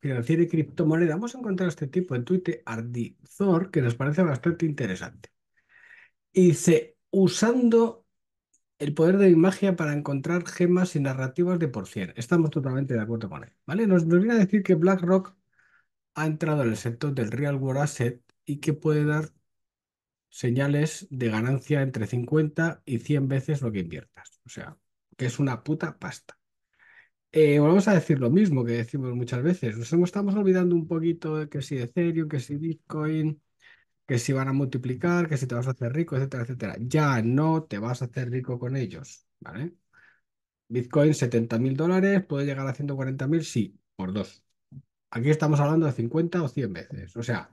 financiera y criptomoneda, hemos encontrado este tipo en Twitter, Thor, que nos parece bastante interesante. Y dice, usando el poder de la magia para encontrar gemas y narrativas de por cien. Estamos totalmente de acuerdo con él. ¿vale? Nos, nos viene a decir que BlackRock ha entrado en el sector del real world asset y que puede dar señales de ganancia entre 50 y 100 veces lo que inviertas. O sea, que es una puta pasta eh, volvemos a decir lo mismo que decimos muchas veces. Nos estamos olvidando un poquito de que si Ethereum, que si Bitcoin, que si van a multiplicar, que si te vas a hacer rico, etcétera, etcétera. Ya no te vas a hacer rico con ellos, ¿vale? Bitcoin 70 mil dólares, puede llegar a 140.000, mil, sí, por dos. Aquí estamos hablando de 50 o 100 veces. O sea,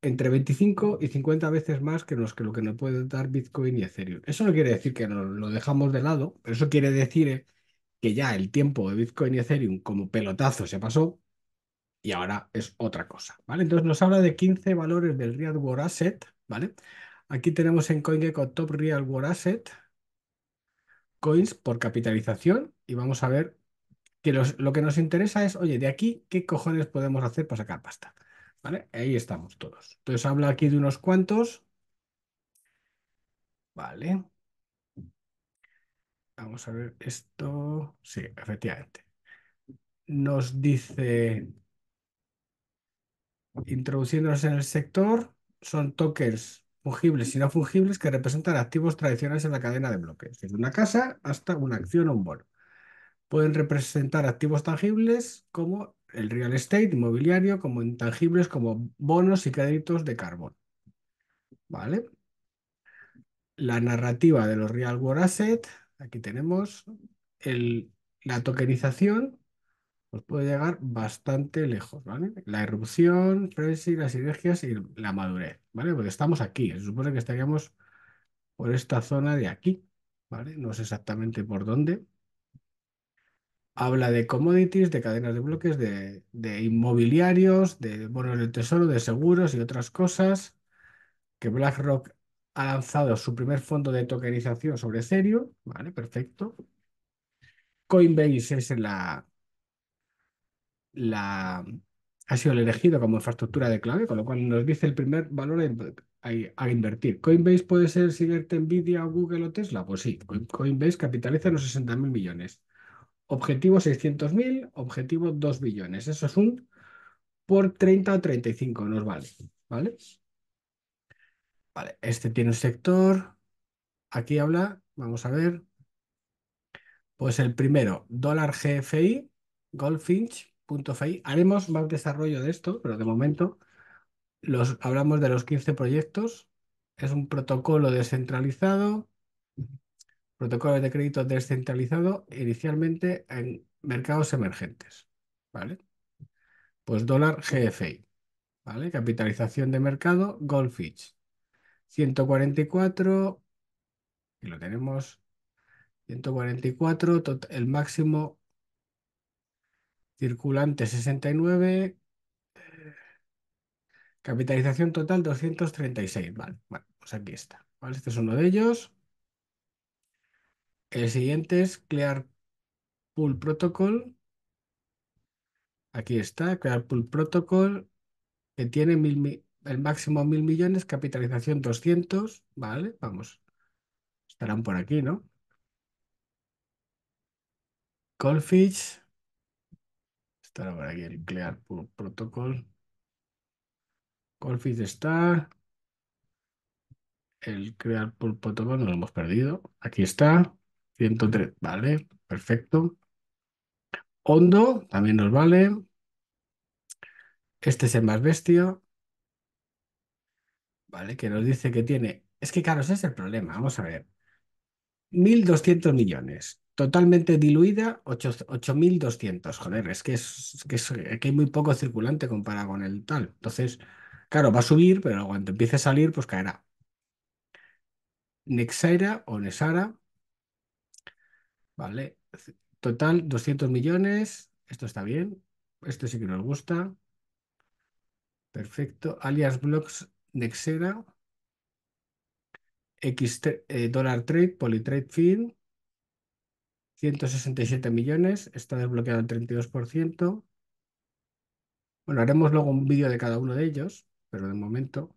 entre 25 y 50 veces más que, los, que lo que nos puede dar Bitcoin y Ethereum. Eso no quiere decir que nos lo dejamos de lado, pero eso quiere decir que ya el tiempo de Bitcoin y Ethereum como pelotazo se pasó y ahora es otra cosa, ¿vale? Entonces nos habla de 15 valores del Real World Asset, ¿vale? Aquí tenemos en CoinGecko Top Real World Asset, coins por capitalización y vamos a ver que lo que nos interesa es, oye, de aquí, ¿qué cojones podemos hacer para sacar pasta? ¿Vale? Ahí estamos todos. Entonces habla aquí de unos cuantos. Vale. Vamos a ver esto. Sí, efectivamente. Nos dice, introduciéndonos en el sector, son tokens fungibles y no fungibles que representan activos tradicionales en la cadena de bloques, desde una casa hasta una acción o un bono. Pueden representar activos tangibles como el real estate, inmobiliario, como intangibles como bonos y créditos de carbón. ¿Vale? La narrativa de los real world assets Aquí tenemos la tokenización, pues puede llegar bastante lejos, ¿vale? La erupción, y las sinergias y la madurez, ¿vale? Porque estamos aquí, se supone que estaríamos por esta zona de aquí, ¿vale? No sé exactamente por dónde. Habla de commodities, de cadenas de bloques, de, de inmobiliarios, de bonos del tesoro, de seguros y otras cosas que BlackRock ha lanzado su primer fondo de tokenización sobre Serio. vale, perfecto. Coinbase es la, la ha sido elegido como infraestructura de clave, con lo cual nos dice el primer valor a, invertir. ¿Coinbase puede ser siguiente Nvidia o Google o Tesla? Pues sí, Coinbase capitaliza unos 60 mil millones. Objetivo 600.000, objetivo 2 billones. Eso es un por 30 o 35, nos vale. ¿Vale? Vale, este tiene un sector. Aquí habla, vamos a ver. Pues el primero, dólar GFI, goldfinch.fi. Haremos más desarrollo de esto, pero de momento los, hablamos de los 15 proyectos. Es un protocolo descentralizado, protocolo de crédito descentralizado, inicialmente en mercados emergentes. ¿Vale? Pues dólar GFI, ¿vale? Capitalización de mercado, Goldfinch. 144, y lo tenemos, 144, el máximo circulante 69, capitalización total 236, vale, bueno, pues aquí está, Este es uno de ellos. El siguiente es Clear Pool Protocol. Aquí está, Clear Pool Protocol, que tiene mil, el máximo mil millones, capitalización 200, ¿vale? Vamos, estarán por aquí, ¿no? Colfish, estará por aquí el Clear Protocol. Colfish está. El Clear Protocol no lo hemos perdido. Aquí está. 103, vale, perfecto. Hondo también nos vale. Este es el más bestio. ¿vale? Que nos dice que tiene. Es que, claro, ese es el problema. Vamos a ver. 1.200 millones. Totalmente diluida, 8.200. Joder, es que, es, que, hay muy poco circulante comparado con el tal. Entonces, claro, va a subir, pero cuando empiece a salir, pues caerá. Nexaira o Nesara, ¿vale? Total, 200 millones. Esto está bien. Esto sí que nos gusta. Perfecto. Alias Blocks Nexera, X, eh, Dollar Trade, Polytrade 167 millones, está desbloqueado el 32%. Bueno, haremos luego un vídeo de cada uno de ellos, pero de momento.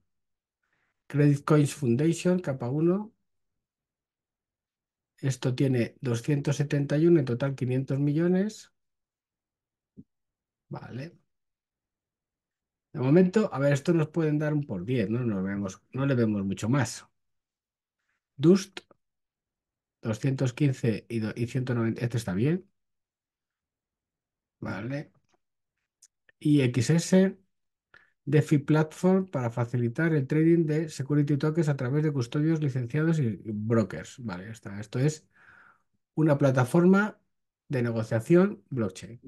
Credit Coins Foundation, capa 1. Esto tiene 271, en total 500 millones. Vale. De momento, a ver, esto nos pueden dar un por 10, ¿no? No, vemos, no le vemos mucho más. Dust, 215 y, y 190, este está bien. Vale. Y XS, DeFi Platform para facilitar el trading de security tokens a través de custodios licenciados y brokers. Vale, está. Esto es una plataforma de negociación blockchain.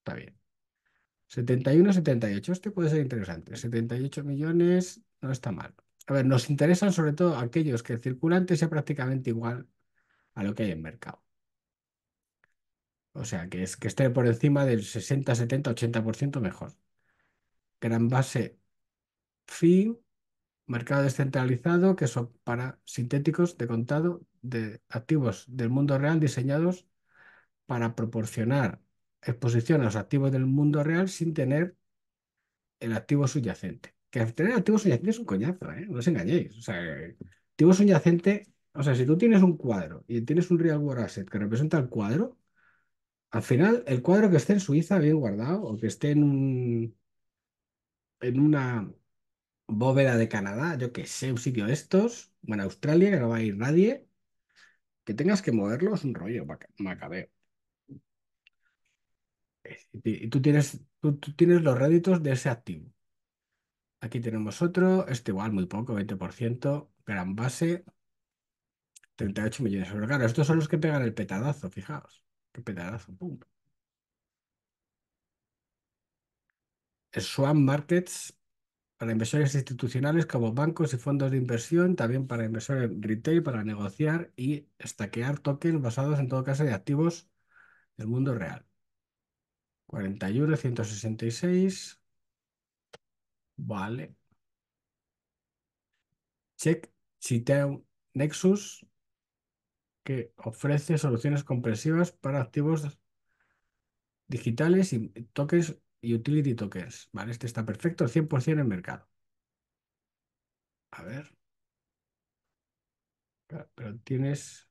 Está bien. 71, 78. Este puede ser interesante. 78 millones no está mal. A ver, nos interesan sobre todo aquellos que el circulante sea prácticamente igual a lo que hay en mercado. O sea, que, es, que esté por encima del 60, 70, 80% mejor. Gran base fin, mercado descentralizado, que son para sintéticos de contado de activos del mundo real diseñados para proporcionar exposición a los activos del mundo real sin tener el activo subyacente. Que tener activo subyacente es un coñazo, ¿eh? no os engañéis. O sea, activo subyacente, o sea, si tú tienes un cuadro y tienes un real world asset que representa el cuadro, al final el cuadro que esté en Suiza bien guardado o que esté en un en una bóveda de Canadá, yo que sé, un sitio de estos, bueno, Australia, que no va a ir nadie, que tengas que moverlo es un rollo macabeo. Este, y tú tienes, tú, tienes los réditos de ese activo. Aquí tenemos otro, este igual, muy poco, 20%, gran base, 38 millones de euros. Claro, estos son los que pegan el petadazo, fijaos. Qué petadazo, pum. Swan Markets para inversores institucionales como bancos y fondos de inversión, también para inversores retail para negociar y estaquear tokens basados en todo caso de activos del mundo real. 41, 166. Vale. Check Citeo Nexus, que ofrece soluciones comprensivas para activos digitales y tokens y utility tokens. Vale, este está perfecto, 100% en mercado. A ver. Pero tienes...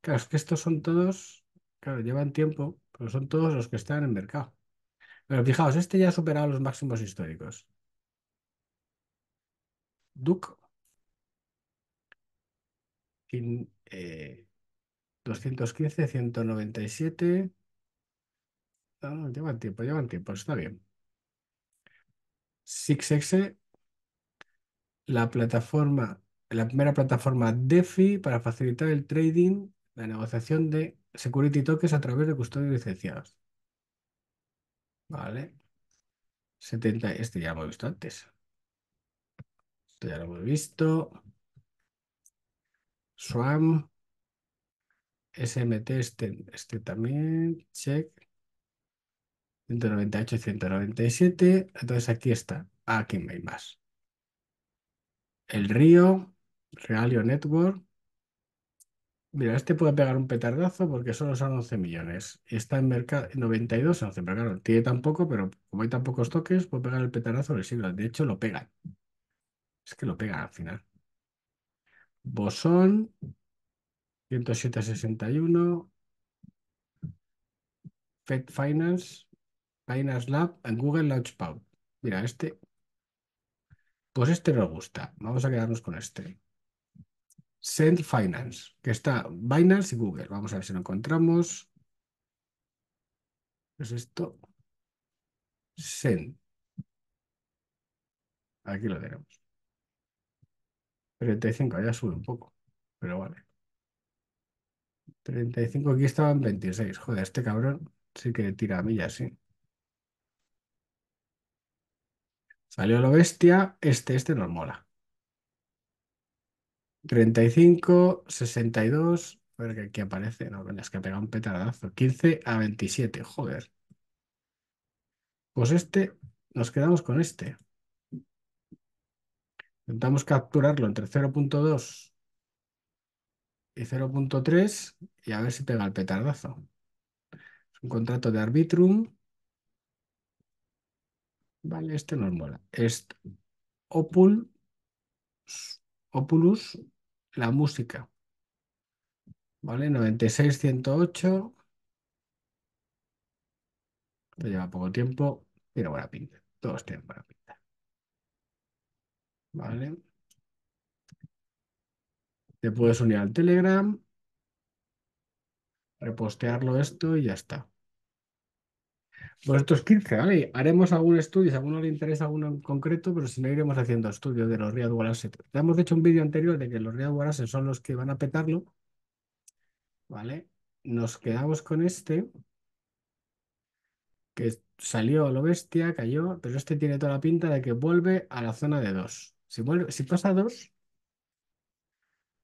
Claro, es que estos son todos... Claro, llevan tiempo. Pero son todos los que están en mercado. Pero fijaos, este ya ha superado los máximos históricos. Duke. 215, 197. Eh, no, llevan tiempo, llevan tiempo, está bien. 6 la plataforma, la primera plataforma DeFi para facilitar el trading, la negociación de Security tokens a través de custodios licenciados. Vale. 70, este, este ya lo hemos visto antes. Esto ya lo hemos visto. Swam. SMT, este, también. Check. 198 y 197. Entonces aquí está. Ah, aquí hay más. El río. Realio Network. Mira, este puede pegar un petardazo porque solo son 11 millones. está en mercado 92, 11, pero claro, tiene tan poco, pero como hay tan pocos toques, puede pegar el petardazo del siglo. De hecho, lo pegan. Es que lo pegan al final. Bosón, 107.61. Fed Finance, Finance Lab, en Google Launchpad. Mira, este. Pues este nos gusta. Vamos a quedarnos con este. Send Finance, que está Binance y Google. Vamos a ver si lo encontramos. ¿Qué es esto? Send. Aquí lo tenemos. 35, ya sube un poco, pero vale. 35, aquí estaban 26. Joder, este cabrón sí que tira millas, sí. Salió la bestia, este, este nos mola. 35, 62. A ver que aquí aparece. No, es que ha pegado un petardazo. 15 a 27. Joder. Pues este, nos quedamos con este. Intentamos capturarlo entre 0.2 y 0.3 y a ver si pega el petardazo. Es un contrato de arbitrum. Vale, este nos mola. Es Opul, Opulus la música. ¿Vale? 96, 108. lleva poco tiempo. pero buena pinta. Todos tienen buena pinta. ¿Vale? Te puedes unir al Telegram, repostearlo esto y ya está. Pues estos 15, ¿vale? Haremos algún estudio, si a alguno le interesa alguno en concreto, pero si no iremos haciendo estudios de los Real Assets. Ya hemos hecho un vídeo anterior de que los Real Assets son los que van a petarlo, ¿vale? Nos quedamos con este, que salió a lo bestia, cayó, pero este tiene toda la pinta de que vuelve a la zona de 2. Si, si pasa 2,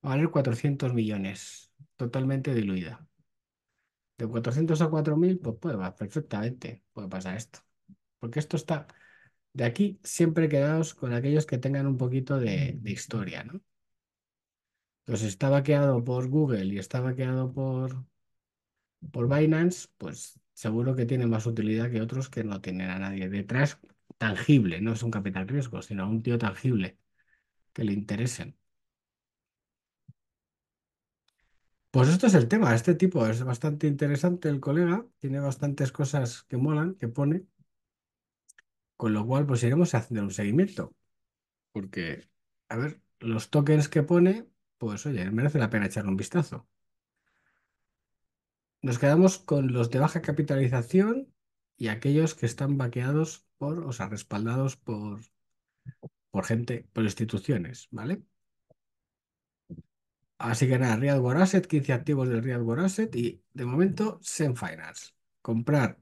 va a valer 400 millones, totalmente diluida de 400 a 4000, pues puede pasar perfectamente, puede pasar esto. Porque esto está, de aquí siempre quedados con aquellos que tengan un poquito de, historia, ¿no? Entonces está vaqueado por Google y está vaqueado por, por Binance, pues seguro que tiene más utilidad que otros que no tienen a nadie detrás tangible, no es un capital riesgo, sino un tío tangible que le interesen. Pues esto es el tema, este tipo es bastante interesante el colega, tiene bastantes cosas que molan, que pone, con lo cual pues iremos haciendo un seguimiento, porque, a ver, los tokens que pone, pues oye, merece la pena echarle un vistazo. Nos quedamos con los de baja capitalización y aquellos que están vaqueados por, o sea, respaldados por, por gente, por instituciones, ¿vale? Así que nada, Real Asset, 15 activos del Real Asset y de momento Sen Finance. Comprar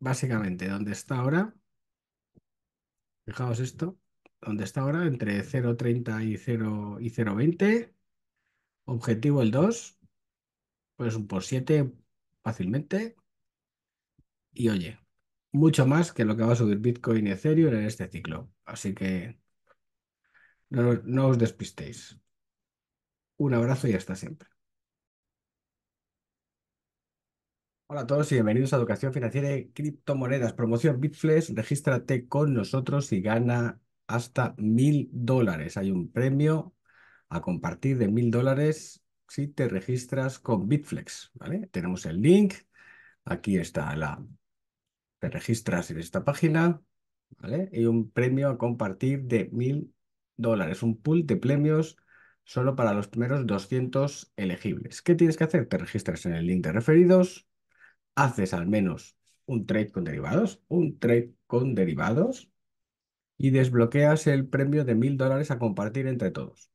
básicamente donde está ahora. Fijaos esto, donde está ahora, entre 0.30 y 0 y 0.20. Objetivo el 2, pues un por 7 fácilmente. Y oye, mucho más que lo que va a subir Bitcoin y Ethereum en este ciclo. Así que no os despistéis. Un abrazo y hasta siempre. Hola a todos y bienvenidos a Educación Financiera y Criptomonedas. Promoción Bitflex. Regístrate con nosotros y gana hasta mil dólares. Hay un premio a compartir de mil dólares si te registras con Bitflex. Tenemos el link. Aquí está la. Te registras en esta página. ¿vale? Y un premio a compartir de mil dólares. Un pool de premios solo para los primeros 200 elegibles. ¿Qué tienes que hacer? Te registras en el link de referidos, haces al menos un trade con derivados, un trade con derivados y desbloqueas el premio de mil dólares a compartir entre todos.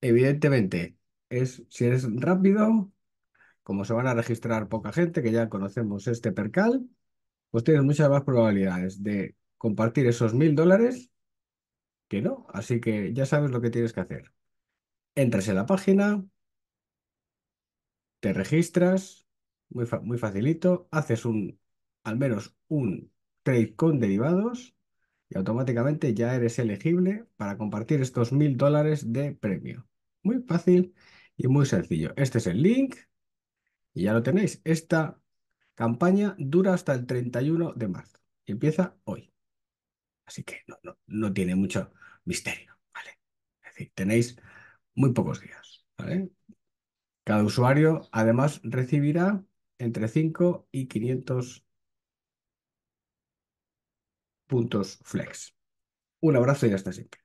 Evidentemente, es, si eres rápido, como se van a registrar poca gente, que ya conocemos este percal, pues tienes muchas más probabilidades de compartir esos mil dólares que no. Así que ya sabes lo que tienes que hacer. Entras en la página, te registras, muy, muy facilito, haces un, al menos un trade con derivados y automáticamente ya eres elegible para compartir estos mil dólares de premio. Muy fácil y muy sencillo. Este es el link y ya lo tenéis. Esta campaña dura hasta el 31 de marzo y empieza hoy. Así que no, no, tiene mucho misterio, ¿vale? Es decir, tenéis muy pocos días, ¿vale? Cada usuario además recibirá entre 5 y 500 puntos flex. Un abrazo y hasta siempre.